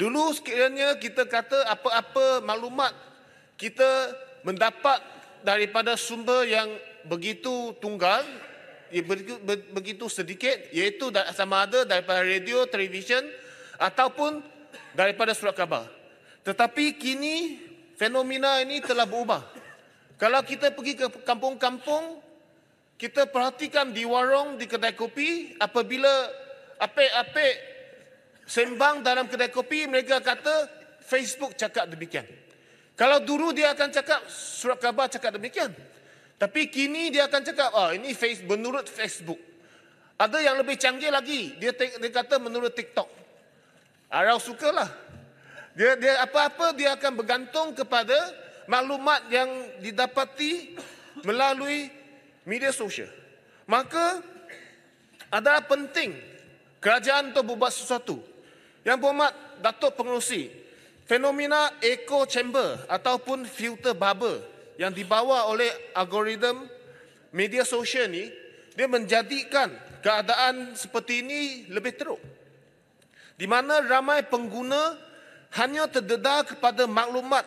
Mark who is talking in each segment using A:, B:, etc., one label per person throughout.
A: Dulu sekiranya kita kata apa-apa maklumat kita mendapat daripada sumber yang begitu tunggal, ya, begitu sedikit iaitu sama ada daripada radio, televisyen ataupun daripada surat khabar. Tetapi kini fenomena ini telah berubah. Kalau kita pergi ke kampung-kampung, kita perhatikan di warung, di kedai kopi, apabila apa-apa sembang dalam kedai kopi, mereka kata Facebook cakap demikian. Kalau dulu dia akan cakap surat khabar cakap demikian. Tapi kini dia akan cakap, oh, ini face, menurut Facebook. Ada yang lebih canggih lagi, dia, dia kata menurut TikTok. Arau ah, sukalah. Dia dia apa-apa dia akan bergantung kepada maklumat yang didapati melalui media sosial. Maka adalah penting kerajaan untuk berbuat sesuatu. Yang berhormat Datuk Pengerusi, fenomena echo chamber ataupun filter bubble yang dibawa oleh algoritma media sosial ni dia menjadikan keadaan seperti ini lebih teruk. Di mana ramai pengguna hanya terdedah kepada maklumat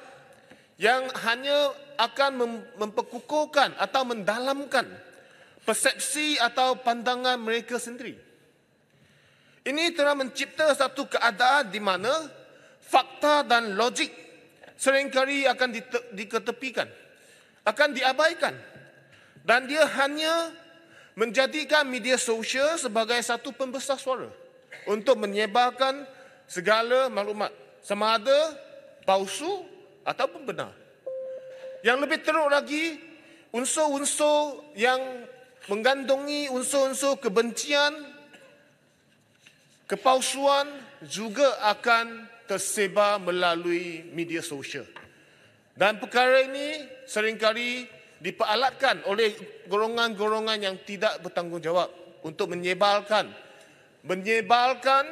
A: yang hanya akan memperkukuhkan atau mendalamkan persepsi atau pandangan mereka sendiri. Ini telah mencipta satu keadaan di mana fakta dan logik seringkali akan diketepikan, akan diabaikan. Dan dia hanya menjadikan media sosial sebagai satu pembesar suara untuk menyebarkan segala maklumat sama ada palsu ataupun benar. Yang lebih teruk lagi, unsur-unsur yang mengandungi unsur-unsur kebencian Kepalsuan juga akan tersebar melalui media sosial. Dan perkara ini seringkali diperalatkan oleh golongan-golongan yang tidak bertanggungjawab untuk menyebarkan menyebarkan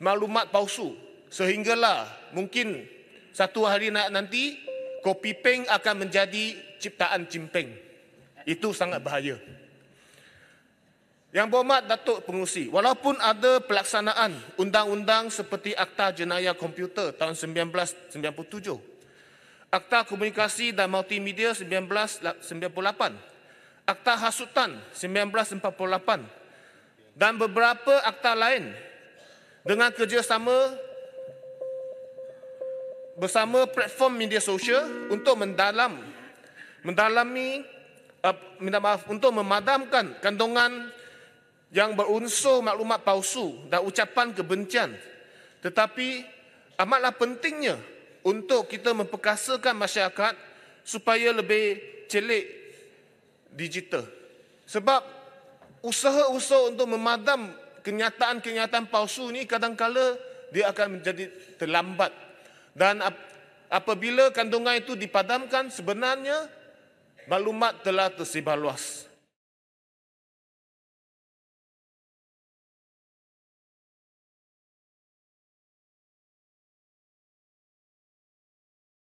A: maklumat palsu sehinggalah mungkin satu hari nak nanti kopi peng akan menjadi ciptaan cimpeng itu sangat bahaya yang berhormat Datuk Pengerusi, walaupun ada pelaksanaan undang-undang seperti Akta Jenayah Komputer tahun 1997, Akta Komunikasi dan Multimedia 1998, Akta Hasutan 1948 dan beberapa akta lain dengan kerjasama bersama platform media sosial untuk mendalam mendalami eh, minta maaf untuk memadamkan kandungan yang berunsur maklumat palsu dan ucapan kebencian. Tetapi amatlah pentingnya untuk kita memperkasakan masyarakat supaya lebih celik digital. Sebab usaha-usaha untuk memadam kenyataan-kenyataan palsu ini kadangkala dia akan menjadi terlambat. Dan apabila kandungan itu dipadamkan sebenarnya maklumat telah tersebar luas.